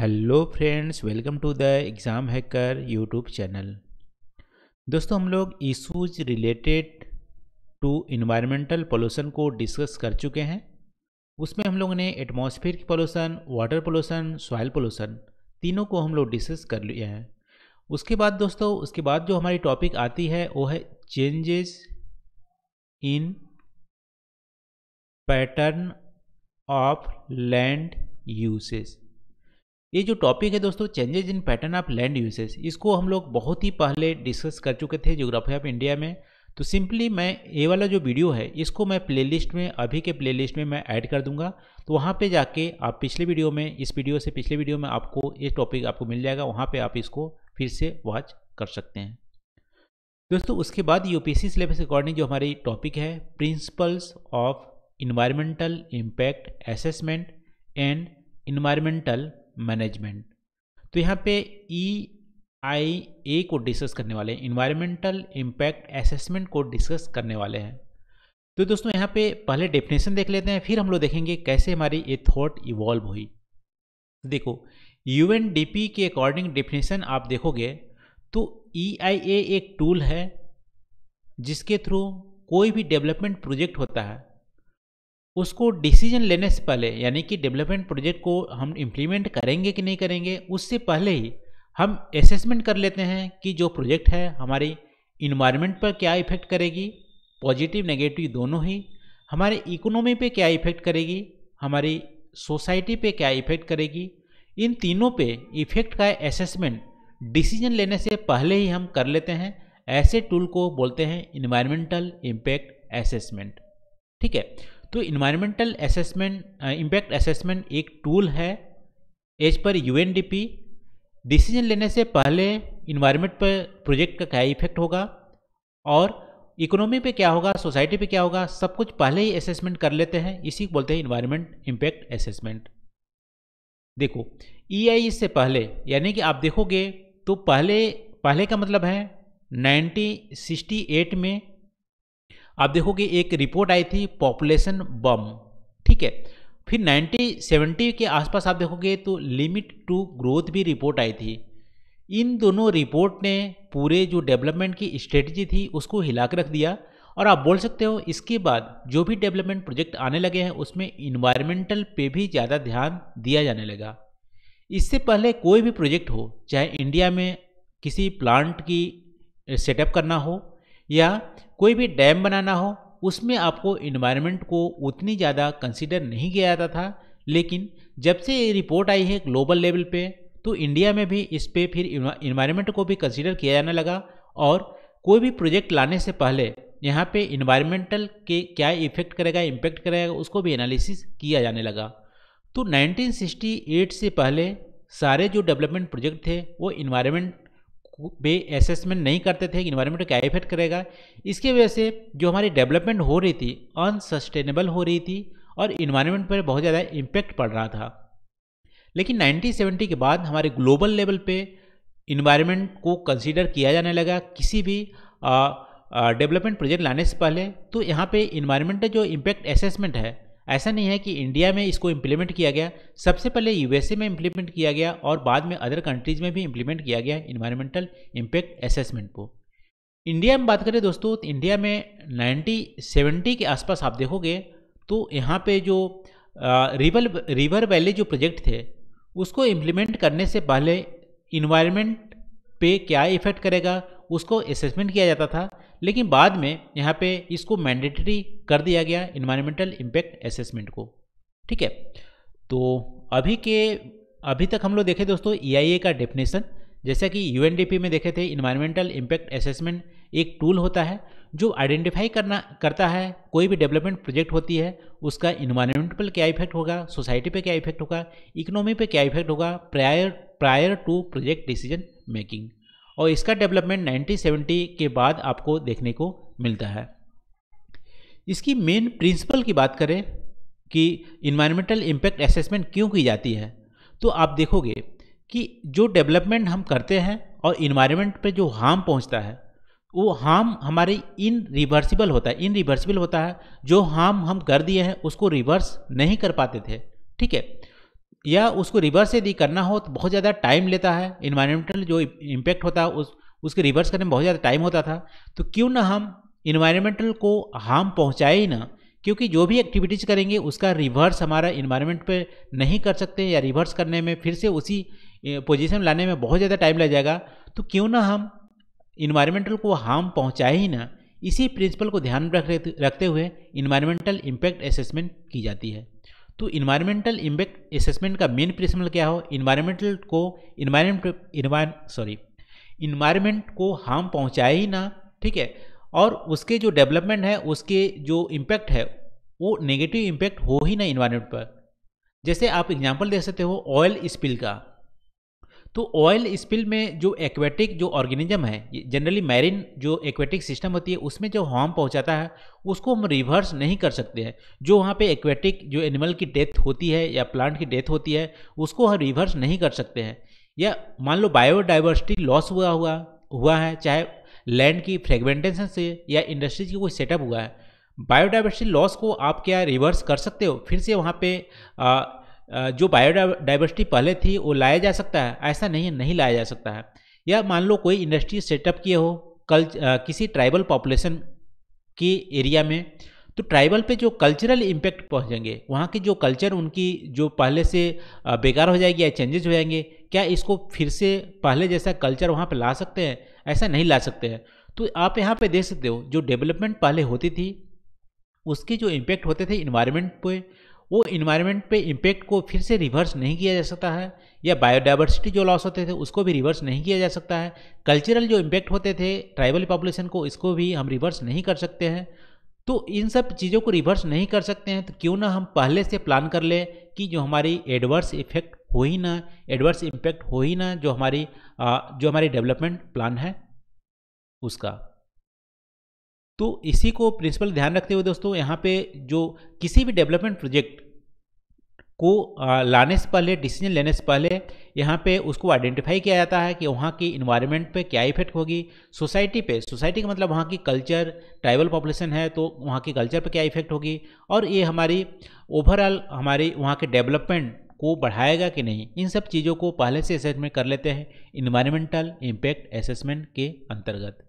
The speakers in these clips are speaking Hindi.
hello friends welcome to the exam hacker YouTube channel दोस्तों हम लोग issues related to environmental pollution को डिस्कस कर चुके हैं उसमें हम लोगों ने atmosphere pollution water pollution soil pollution तीनों को हम लोग डिस्कस कर लिए हैं उसके बाद दोस्तों उसके बाद जो हमारी टॉपिक आती है वो है changes in pattern of land usage ये जो टॉपिक है दोस्तों changes in pattern of land usage इसको हम लोग बहुत ही पहले डिस्कस कर चुके थे जोग्राफी ऑफ इंडिया में तो सिंपली मैं ये वाला जो वीडियो है इसको मैं प्लेलिस्ट में अभी के प्लेलिस्ट में मैं ऐड कर दूंगा तो वहाँ पे जाके आप पिछले वीडियो में इस वीडियो से पिछले वीडियो में आपको ये टॉपिक आपको मिल जाएगा वहाँ पे आप इसको फिर से वॉच कर सकते हैं दोस्तों उसके बाद सी सिलेबस अकॉर्डिंग जो हमारी टॉपिक है principles of environmental impact assessment and environmental management तो यहाँ पे ई आई ए को डिस्कस करने वाले हैं इन्वायरमेंटल इम्पैक्ट असेसमेंट को डिस्कस करने वाले हैं तो दोस्तों यहाँ पे पहले डेफिनेशन देख लेते हैं फिर हम लोग देखेंगे कैसे हमारी ये थॉट इवॉल्व हुई देखो यू एन डी पी के अकॉर्डिंग डेफिनेशन आप देखोगे तो ई आई ए एक टूल है जिसके थ्रू कोई भी डेवलपमेंट प्रोजेक्ट होता है उसको डिसीजन लेने से पहले यानी कि डेवलपमेंट प्रोजेक्ट को हम इम्प्लीमेंट करेंगे कि नहीं करेंगे उससे पहले ही हम असेसमेंट कर लेते हैं कि जो प्रोजेक्ट है हमारी इन्वायरमेंट पर क्या इफ़ेक्ट करेगी पॉजिटिव नेगेटिव दोनों ही हमारे इकोनॉमी पे क्या इफ़ेक्ट करेगी हमारी सोसाइटी पे क्या इफ़ेक्ट करेगी इन तीनों पे इफ़ेक्ट का असेसमेंट डिसीजन लेने से पहले ही हम कर लेते हैं ऐसे टूल को बोलते हैं इन्वायरमेंटल इम्पैक्ट असेसमेंट ठीक है तो इन्वायरमेंटल असेसमेंट इम्पैक्ट असेसमेंट एक टूल है एज पर यूएनडीपी डिसीजन लेने से पहले इन्वायरमेंट पर प्रोजेक्ट का क्या इफेक्ट होगा और इकोनॉमी पे क्या होगा सोसाइटी पे क्या होगा सब कुछ पहले ही असेसमेंट कर लेते हैं इसी को बोलते हैं इन्वायरमेंट इम्पैक्ट असेसमेंट देखो ई e इससे पहले यानी कि आप देखोगे तो पहले पहले का मतलब है 1968 में आप देखोगे एक रिपोर्ट आई थी पॉपुलेशन बम ठीक है फिर 90 70 के आसपास आप देखोगे तो लिमिट टू ग्रोथ भी रिपोर्ट आई थी इन दोनों रिपोर्ट ने पूरे जो डेवलपमेंट की स्ट्रेटजी थी उसको के रख दिया और आप बोल सकते हो इसके बाद जो भी डेवलपमेंट प्रोजेक्ट आने लगे हैं उसमें इन्वायरमेंटल पे भी ज़्यादा ध्यान दिया जाने लगा इससे पहले कोई भी प्रोजेक्ट हो चाहे इंडिया में किसी प्लांट की सेटअप करना हो या कोई भी डैम बनाना हो उसमें आपको इन्वायरमेंट को उतनी ज़्यादा कंसिडर नहीं किया जाता था लेकिन जब से ये रिपोर्ट आई है ग्लोबल लेवल पे तो इंडिया में भी इस पर फिर इन्वायरमेंट को भी कंसिडर किया जाने लगा और कोई भी प्रोजेक्ट लाने से पहले यहाँ पे इन्वायरमेंटल के क्या इफेक्ट करेगा इम्पेक्ट करेगा उसको भी एनालिसिस किया जाने लगा तो 1968 से पहले सारे जो डेवलपमेंट प्रोजेक्ट थे वो इन्वायरमेंट वे असेसमेंट नहीं करते थे कि इन्वायरमेंट क्या इफेक्ट करेगा इसके वजह से जो हमारी डेवलपमेंट हो रही थी अनसस्टेनेबल हो रही थी और इन्वायरमेंट पर बहुत ज़्यादा इम्पेक्ट पड़ रहा था लेकिन 1970 के बाद हमारे ग्लोबल लेवल पे इन्वायरमेंट को कंसीडर किया जाने लगा किसी भी डेवलपमेंट प्रोजेक्ट लाने से पहले तो यहाँ पे इन्वायरमेंट जो इम्पैक्ट असेसमेंट है ऐसा नहीं है कि इंडिया में इसको इम्प्लीमेंट किया गया सबसे पहले यूएसए में इम्प्लीमेंट किया गया और बाद में अदर कंट्रीज में भी इम्प्लीमेंट किया गया इन्वायरमेंटल इम्पैक्ट असेसमेंट को इंडिया में बात करें दोस्तों तो इंडिया में नाइन्टी सेवेंटी के आसपास आप देखोगे तो यहाँ पे जो रिवर रिवर वैली जो प्रोजेक्ट थे उसको इम्प्लीमेंट करने से पहले इन्वायरमेंट पे क्या इफेक्ट करेगा उसको असेसमेंट किया जाता था लेकिन बाद में यहाँ पे इसको मैंडेटरी कर दिया गया इन्वायरमेंटल इम्पैक्ट असेसमेंट को ठीक है तो अभी के अभी तक हम लोग देखे दोस्तों ई e का डेफिनेशन जैसा कि यूएनडीपी में देखे थे इन्वायरमेंटल इम्पैक्ट असेसमेंट एक टूल होता है जो आइडेंटिफाई करना करता है कोई भी डेवलपमेंट प्रोजेक्ट होती है उसका इन्वायरमेंट पर क्या इफेक्ट होगा सोसाइटी पर क्या इफेक्ट होगा इकोनॉमी पर क्या इफेक्ट होगा prior prior to project decision making और इसका डेवलपमेंट 1970 के बाद आपको देखने को मिलता है इसकी मेन प्रिंसिपल की बात करें कि इन्वायरमेंटल इम्पैक्ट असेसमेंट क्यों की जाती है तो आप देखोगे कि जो डेवलपमेंट हम करते हैं और इन्वायरमेंट पे जो हार्म पहुंचता है वो हार्म हमारे इन रिवर्सिबल होता है इन रिवर्सिबल होता है जो हार्म हम कर दिए हैं उसको रिवर्स नहीं कर पाते थे ठीक है या उसको रिवर्स यदि करना हो तो बहुत ज़्यादा टाइम लेता है इन्वायरमेंटल जो इम्पैक्ट होता है उस उसके रिवर्स करने में बहुत ज़्यादा टाइम होता था तो क्यों ना हम इन्वायरमेंटल को हार्म पहुँचाए ही ना क्योंकि जो भी एक्टिविटीज़ करेंगे उसका रिवर्स हमारा इन्वायरमेंट पे नहीं कर सकते या रिवर्स करने में फिर से उसी पोजीशन लाने में बहुत ज़्यादा टाइम लग जाएगा तो क्यों ना हम इन्वायरमेंटल को हार्म पहुँचाए ही ना इसी प्रिंसिपल को ध्यान रख रखते हुए इन्वायरमेंटल इम्पैक्ट असेसमेंट की जाती है तो इन्वायरमेंटल इम्पैक्ट असेसमेंट का मेन प्रिंसिपल क्या हो इन्वायरमेंटल को इन्वायरमेंट सॉरी इन्वायरमेंट को हार्म पहुंचाए ही ना ठीक है और उसके जो डेवलपमेंट है उसके जो इम्पैक्ट है वो नेगेटिव इम्पैक्ट हो ही ना इन्वायरमेंट पर जैसे आप एग्जांपल दे सकते हो ऑयल स्पिल का तो ऑयल स्पिल में जो एक्वेटिक जो ऑर्गेनिज्म है जनरली मैरिन जो एक्वेटिक सिस्टम होती है उसमें जो हार्म पहुंचाता है उसको हम रिवर्स नहीं कर सकते हैं जो वहाँ पे एक्वेटिक जो एनिमल की डेथ होती है या प्लांट की डेथ होती है उसको हम रिवर्स नहीं कर सकते हैं या मान लो बायोडाइवर्सिटी लॉस हुआ हुआ हुआ है चाहे लैंड की फ्रेगमेंटेशन से या इंडस्ट्रीज की कोई सेटअप हुआ है बायोडाइवर्सिटी लॉस को आप क्या रिवर्स कर सकते हो फिर से वहाँ पे जो बायोडाइवर्सिटी पहले थी वो लाया जा सकता है ऐसा नहीं नहीं लाया जा सकता है या मान लो कोई इंडस्ट्री सेटअप किए हो कल किसी ट्राइबल पॉपुलेशन के एरिया में तो ट्राइबल पे जो कल्चरल इम्पैक्ट पहुंचेंगे वहाँ की जो कल्चर उनकी जो पहले से बेकार हो जाएगी या चेंजेस हो जाएंगे क्या इसको फिर से पहले जैसा कल्चर वहाँ पर ला सकते हैं ऐसा नहीं ला सकते हैं तो आप यहाँ पे देख सकते हो जो डेवलपमेंट पहले होती थी उसके जो इम्पैक्ट होते थे इन्वायरमेंट पे वो इन्वायरमेंट पे इम्पेक्ट को फिर से रिवर्स नहीं किया जा सकता है या बायोडाइवर्सिटी जो लॉस होते थे उसको भी रिवर्स नहीं किया जा सकता है कल्चरल जो इम्पेक्ट होते थे ट्राइबल पॉपुलेशन को इसको भी हम रिवर्स नहीं कर सकते हैं तो इन सब चीज़ों को रिवर्स नहीं कर सकते हैं तो क्यों ना हम पहले से प्लान कर लें कि जो हमारी एडवर्स इफेक्ट हो ही ना एडवर्स इम्पेक्ट हो ही ना जो हमारी जो हमारी डेवलपमेंट प्लान है उसका तो इसी को प्रिंसिपल ध्यान रखते हुए दोस्तों यहाँ पे जो किसी भी डेवलपमेंट प्रोजेक्ट को लाने से पहले डिसीजन लेने से पहले यहाँ पे उसको आइडेंटिफाई किया जाता है कि वहाँ की इन्वायरमेंट पे क्या इफेक्ट होगी सोसाइटी पे सोसाइटी का मतलब वहाँ की कल्चर ट्राइबल पॉपुलेशन है तो वहाँ की कल्चर पे क्या इफेक्ट होगी और ये हमारी ओवरऑल हमारी वहाँ के डेवलपमेंट को बढ़ाएगा कि नहीं इन सब चीज़ों को पहले से असेसमेंट कर लेते हैं इन्वायरमेंटल इम्पैक्ट असेसमेंट के अंतर्गत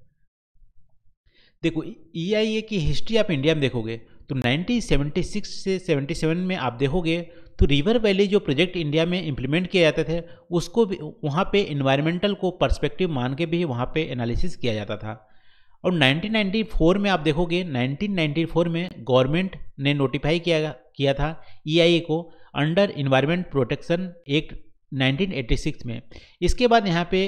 देखो ई e की हिस्ट्री आप इंडिया में देखोगे तो 1976 से 77 में आप देखोगे तो रिवर वैली जो प्रोजेक्ट इंडिया में इम्प्लीमेंट किया जाते थे उसको भी वहाँ पे इन्वायरमेंटल को पर्सपेक्टिव मान के भी वहाँ पे एनालिसिस किया जाता था और 1994 में आप देखोगे 1994 में गवर्नमेंट ने नोटिफाई किया किया था ई e को अंडर इन्वायरमेंट प्रोटेक्शन एक्ट 1986 में इसके बाद यहाँ पे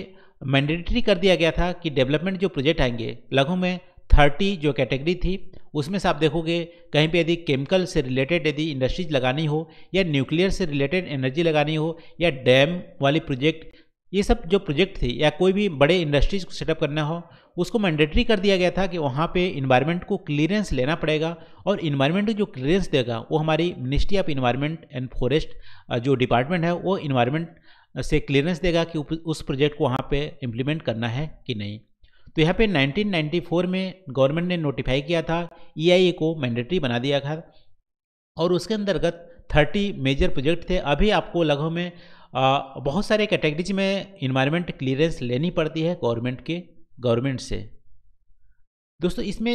मैंडेटरी कर दिया गया था कि डेवलपमेंट जो प्रोजेक्ट आएंगे लघु में थर्टी जो कैटेगरी थी उसमें से आप देखोगे कहीं पे यदि केमिकल से रिलेटेड यदि इंडस्ट्रीज लगानी हो या न्यूक्लियर से रिलेटेड एनर्जी लगानी हो या डैम वाली प्रोजेक्ट ये सब जो प्रोजेक्ट थे या कोई भी बड़े इंडस्ट्रीज को सेटअप करना हो उसको मैंडेटरी कर दिया गया था कि वहाँ पे इन्वायरमेंट को क्लियरेंस लेना पड़ेगा और इन्वायरमेंट जो क्लियरेंस देगा वो हमारी ministry of environment and forest जो डिपार्टमेंट है वो इन्वायरमेंट से क्लियरेंस देगा कि उस प्रोजेक्ट को वहाँ पे इम्प्लीमेंट करना है कि नहीं तो यहाँ पे 1994 में गवर्नमेंट ने नोटिफाई किया था ई e को मैंडेटरी बना दिया था और उसके अंतर्गत 30 मेजर प्रोजेक्ट थे अभी आपको लगभग में आ, बहुत सारे कैटेगरीज में इन्वायरमेंट क्लियरेंस लेनी पड़ती है गवर्नमेंट के गवर्नमेंट से दोस्तों इसमें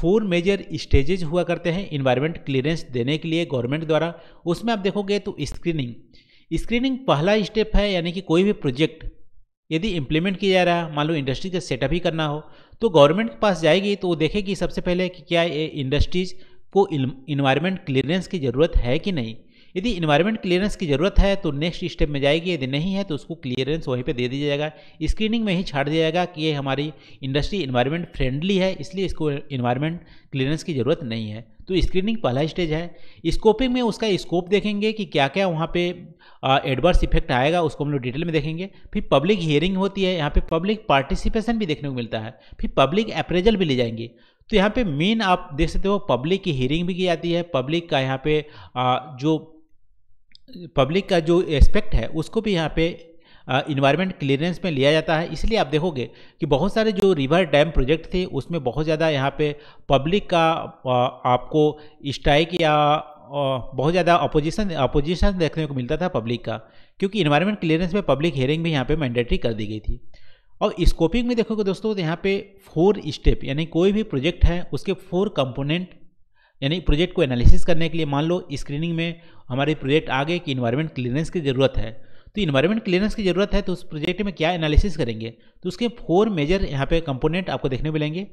फोर मेजर स्टेजेज हुआ करते हैं इन्वायरमेंट क्लियरेंस देने के लिए गवर्नमेंट द्वारा उसमें आप देखोगे तो स्क्रीनिंग स्क्रीनिंग पहला स्टेप है यानी कि कोई भी प्रोजेक्ट यदि इम्प्लीमेंट किया जा रहा है मान लो इंडस्ट्री का सेटअप ही करना हो तो गवर्नमेंट के पास जाएगी तो वो देखेगी सबसे पहले कि क्या ये इंडस्ट्रीज़ को इन्वायरमेंट क्लियरेंस की ज़रूरत है कि नहीं यदि इन्वायरमेंट क्लियरेंस की ज़रूरत है तो नेक्स्ट स्टेप में जाएगी यदि नहीं है तो उसको क्लियरेंस वहीं पे दे दिया जाएगा स्क्रीनिंग में ही छाड़ दिया जाएगा कि ये हमारी इंडस्ट्री इन्वायरमेंट फ्रेंडली है इसलिए इसको इन्वायरमेंट क्लियरेंस की ज़रूरत नहीं है तो स्क्रीनिंग पहला स्टेज है स्कोपिंग में उसका स्कोप देखेंगे कि क्या क्या वहाँ पे एडवर्स इफेक्ट आएगा उसको हम लोग डिटेल में देखेंगे फिर पब्लिक हियरिंग होती है यहाँ पे पब्लिक पार्टिसिपेशन भी देखने को मिलता है फिर पब्लिक अप्रेजल भी ले जाएंगे तो यहाँ पे मेन आप देख सकते हो पब्लिक की हियरिंग भी की जाती है पब्लिक का यहाँ पे आ, जो पब्लिक का जो एस्पेक्ट है उसको भी यहाँ पे इन्वायरमेंट क्लियरेंस में लिया जाता है इसलिए आप देखोगे कि बहुत सारे जो रिवर डैम प्रोजेक्ट थे उसमें बहुत ज़्यादा यहाँ पे पब्लिक का आपको स्ट्राइक या बहुत ज़्यादा अपोजिशन अपोजिशन देखने को मिलता था पब्लिक का क्योंकि इन्वायरमेंट क्लियरेंस में पब्लिक हेयरिंग भी यहाँ पर मैंडेटरी कर दी गई थी और स्कोपिंग में देखोगे दोस्तों तो यहाँ पे फोर स्टेप यानी कोई भी प्रोजेक्ट है उसके फोर कंपोनेंट यानी प्रोजेक्ट को एनालिसिस करने के लिए मान लो स्क्रीनिंग में हमारे प्रोजेक्ट आगे की कि इन्वायरमेंट क्लियरेंस की ज़रूरत है तो इन्वायरमेंट क्लियरेंस की ज़रूरत है तो उस प्रोजेक्ट में क्या एनालिसिस करेंगे तो उसके फोर मेजर यहाँ पे कंपोनेंट आपको देखने मिलेंगे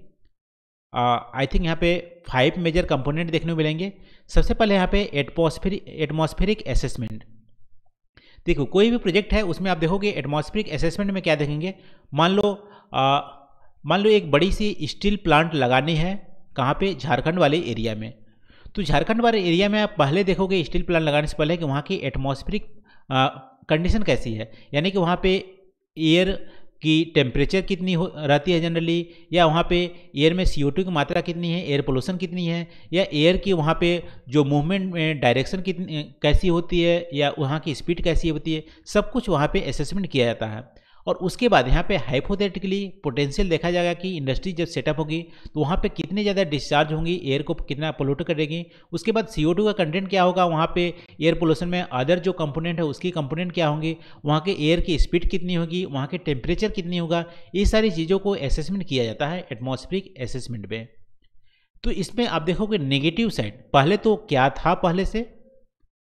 आई थिंक यहाँ पे फाइव मेजर कंपोनेंट देखने मिलेंगे सबसे पहले यहाँ पे एटमोसफेरिक एटमोसफेरिक असेसमेंट देखो कोई भी प्रोजेक्ट है उसमें आप देखोगे एटमोस्फेरिक असेसमेंट में क्या देखेंगे मान लो मान लो एक बड़ी सी स्टील प्लांट लगानी है कहाँ पर झारखंड वाले एरिया में तो झारखंड वाले एरिया में आप पहले देखोगे स्टील प्लांट लगाने से पहले कि वहाँ की एटमॉस्फेरिक कंडीशन कैसी है यानी कि वहाँ पे एयर की टेम्परेचर कितनी हो रहती है जनरली या वहाँ पे एयर में सी की मात्रा कितनी है एयर पोल्यूशन कितनी है या एयर की वहाँ पे जो मूवमेंट में डायरेक्शन कितनी कैसी होती है या वहाँ की स्पीड कैसी होती है सब कुछ वहाँ पे असेसमेंट किया जाता है और उसके बाद यहाँ पे हाइपोथेटिकली पोटेंशियल देखा जाएगा कि इंडस्ट्री जब सेटअप होगी तो वहाँ पे कितने ज़्यादा डिस्चार्ज होंगी एयर को कितना पोल्यूट करेगी उसके बाद सी का कंटेंट क्या होगा वहाँ पे एयर पोल्यूशन में अदर जो कंपोनेंट है उसकी कंपोनेंट क्या होंगे वहाँ के एयर की स्पीड कितनी होगी वहाँ के टेम्परेचर कितनी होगा ये सारी चीज़ों को असेसमेंट किया जाता है एटमोसफिक असेसमेंट में तो इसमें आप देखोगे नेगेटिव साइड पहले तो क्या था पहले से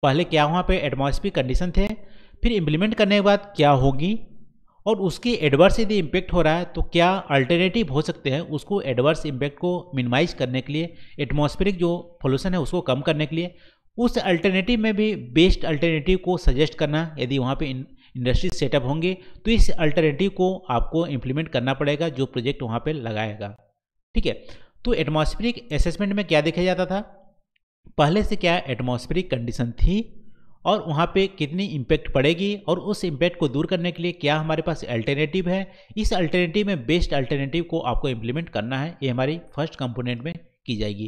पहले क्या वहाँ पे एटमोसफिक कंडीशन थे फिर इम्प्लीमेंट करने के बाद क्या होगी और उसकी एडवर्स यदि इम्पेक्ट हो रहा है तो क्या अल्टरनेटिव हो सकते हैं उसको एडवर्स इम्पेक्ट को मिनिमाइज करने के लिए एटमोस्फेरिक जो पोल्यूशन है उसको कम करने के लिए उस अल्टरनेटिव में भी बेस्ट अल्टरनेटिव को सजेस्ट करना यदि वहाँ पे इंडस्ट्री सेटअप होंगे तो इस अल्टरनेटिव को आपको इम्प्लीमेंट करना पड़ेगा जो प्रोजेक्ट वहाँ पर लगाएगा ठीक है तो एटमोस्फेरिक असेसमेंट में क्या देखा जाता था पहले से क्या एटमोस्फेरिक कंडीशन थी और वहाँ पे कितनी इम्पैक्ट पड़ेगी और उस इम्पैक्ट को दूर करने के लिए क्या हमारे पास अल्टरनेटिव है इस अल्टरनेटिव में बेस्ट अल्टरनेटिव को आपको इम्प्लीमेंट करना है ये हमारी फर्स्ट कंपोनेंट में की जाएगी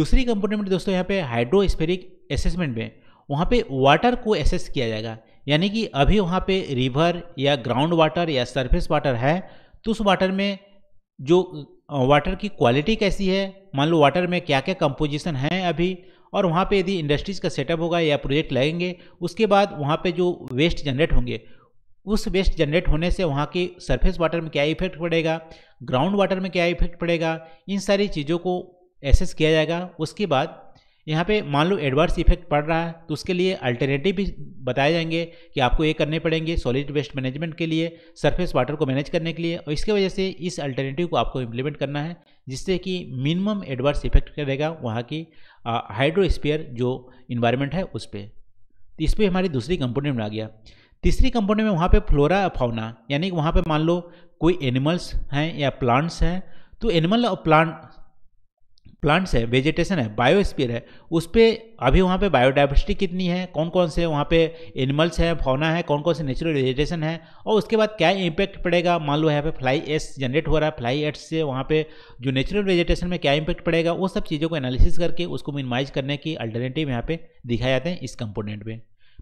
दूसरी कंपोनेंट में दोस्तों यहाँ पे हाइड्रोस्फेरिक असेसमेंट में वहाँ पे वाटर को एसेस किया जाएगा यानी कि अभी वहाँ पर रिवर या ग्राउंड वाटर या सरफेस वाटर है तो उस वाटर में जो वाटर की क्वालिटी कैसी है मान लो वाटर में क्या क्या कंपोजिशन है अभी और वहाँ पे यदि इंडस्ट्रीज़ का सेटअप होगा या प्रोजेक्ट लगेंगे उसके बाद वहाँ पे जो वेस्ट जनरेट होंगे उस वेस्ट जनरेट होने से वहाँ के सरफेस वाटर में क्या इफेक्ट पड़ेगा ग्राउंड वाटर में क्या इफेक्ट पड़ेगा इन सारी चीज़ों को एसेस किया जाएगा उसके बाद यहाँ पे मान लो एडवर्स इफेक्ट पड़ रहा है तो उसके लिए अल्टरनेटिव भी बताए जाएंगे कि आपको ये करने पड़ेंगे सॉलिड वेस्ट मैनेजमेंट के लिए सरफेस वाटर को मैनेज करने के लिए और इसके वजह से इस अल्टरनेटिव को आपको इम्प्लीमेंट करना है जिससे कि मिनिमम एडवर्स इफेक्ट करेगा वहाँ की हाइड्रोस्पियर जो इन्वायरमेंट है उस पर तो इस पर हमारी दूसरी कंपोनेंट में आ गया तीसरी कंपोनेंट में वहाँ पे फ्लोरा फाउना यानी कि वहाँ पे मान लो कोई एनिमल्स हैं या प्लांट्स हैं तो एनिमल और प्लांट प्लांट्स है वेजिटेशन है बायोस्पियर है उस पर अभी वहाँ पे बायोडाइवर्सिटी कितनी है कौन कौन से वहाँ पे एनिमल्स हैं फौना है कौन कौन से नेचुरल वेजिटेशन है और उसके बाद क्या इम्पैक्ट पड़ेगा मान लो यहाँ पे फ्लाई एस जनरेट हो रहा है फ्लाई एड्स से वहाँ पे जो नेचुरल वेजिटेशन में क्या इम्पैक्ट पड़ेगा वो सब चीज़ों को एनालिसिस करके उसको मिनिमाइज करने की अल्टरनेटिव यहाँ पे दिखाए जाते हैं इस कंपोनेंट में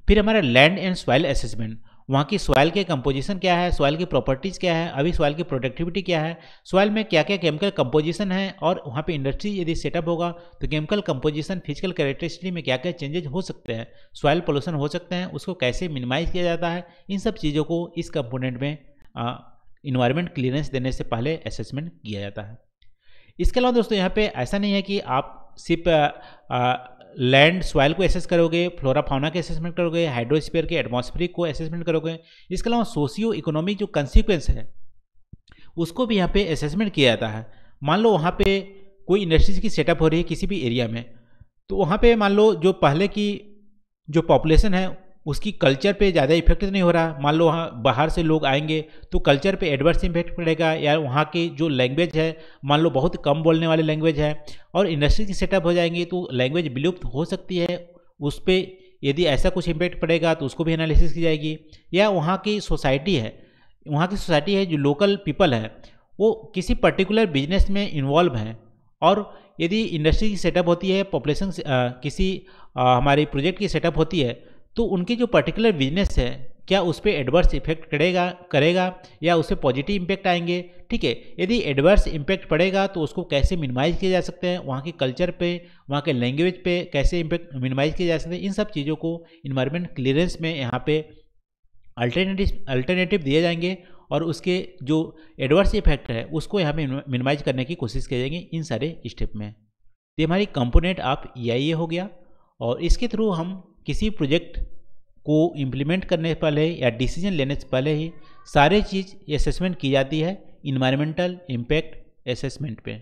फिर हमारा लैंड एंड सॉइल असेसमेंट वहाँ की सॉइल के कंपोजिशन क्या है सॉइल की प्रॉपर्टीज़ क्या है अभी सॉइल की प्रोडक्टिविटी क्या है सॉइल में क्या क्या केमिकल कंपोजिशन है और वहाँ पे इंडस्ट्री यदि सेटअप होगा तो केमिकल कंपोजिशन फिजिकल कैरेक्टरिस्टिक में क्या क्या चेंजेज हो सकते हैं सॉइल पोल्यूशन हो सकते हैं उसको कैसे मिनिमाइज किया जाता है इन सब चीज़ों को इस कंपोनेंट में इन्वायरमेंट क्लियरेंस देने से पहले असेसमेंट किया जाता है इसके अलावा दोस्तों यहाँ पर ऐसा नहीं है कि आप सिर्फ लैंड सॉइल को एसेस करोगे फ्लोरा फाउना के असेसमेंट करोगे हाइड्रोस्फीयर के एटमोस्फेरिक को असेसमेंट करोगे इसके अलावा सोशियो इकोनॉमिक जो कंसिक्वेंस है उसको भी यहाँ पे असेसमेंट किया जाता है मान लो वहाँ पे कोई इंडस्ट्रीज की सेटअप हो रही है किसी भी एरिया में तो वहाँ पे मान लो जो पहले की जो पॉपुलेशन है उसकी कल्चर पे ज़्यादा इफेक्ट नहीं हो रहा मान लो वहाँ बाहर से लोग आएंगे तो कल्चर पे एडवर्स इफेक्ट पड़ेगा या वहाँ की जो लैंग्वेज है मान लो बहुत कम बोलने वाले लैंग्वेज है और इंडस्ट्री की सेटअप हो जाएंगी तो लैंग्वेज विलुप्त हो सकती है उस पर यदि ऐसा कुछ इम्पेक्ट पड़ेगा तो उसको भी एनालिसिस की जाएगी या वहाँ की सोसाइटी है वहाँ की सोसाइटी है जो लोकल पीपल है वो किसी पर्टिकुलर बिजनेस में इन्वॉल्व हैं और यदि इंडस्ट्री की सेटअप होती है पॉपुलेशन किसी आ, हमारे प्रोजेक्ट की सेटअप होती है तो उनकी जो पर्टिकुलर बिजनेस है क्या उस पर एडवर्स इफेक्ट करेगा करेगा या उस पर पॉजिटिव इम्पैक्ट आएंगे ठीक है यदि एडवर्स इम्पैक्ट पड़ेगा तो उसको कैसे मिनिमाइज किया जा सकते हैं वहाँ के कल्चर पे वहाँ के लैंग्वेज पे कैसे इम्पैक्ट मिनिमाइज किए जा सकते हैं इन सब चीज़ों को इन्वायरमेंट क्लियरेंस में यहाँ पे अल्टरनेटिव अल्टरनेटिव दिए जाएंगे और उसके जो एडवर्स इफेक्ट है उसको यहाँ पे मिनिमाइज करने की कोशिश की जाएंगी इन सारे स्टेप में तो ये हमारी कंपोनेंट ऑफ ई हो गया और इसके थ्रू हम किसी प्रोजेक्ट को इम्प्लीमेंट करने से पहले या डिसीजन लेने से पहले ही सारे चीज़ असेसमेंट की जाती है इन्वायरमेंटल इम्पैक्ट असेसमेंट पे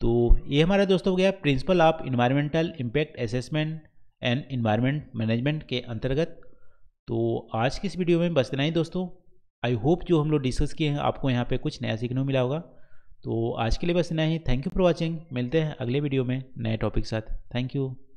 तो ये हमारा दोस्तों हो गया principle of environmental impact assessment and environment management के अंतर्गत तो आज की इस वीडियो में बस इतना ही दोस्तों आई होप जो हम लोग डिस्कस किए हैं आपको यहाँ पे कुछ नया सीखने को मिला होगा तो आज के लिए बस इतना ही थैंक यू फॉर वॉचिंग मिलते हैं अगले वीडियो में नए टॉपिक के साथ थैंक यू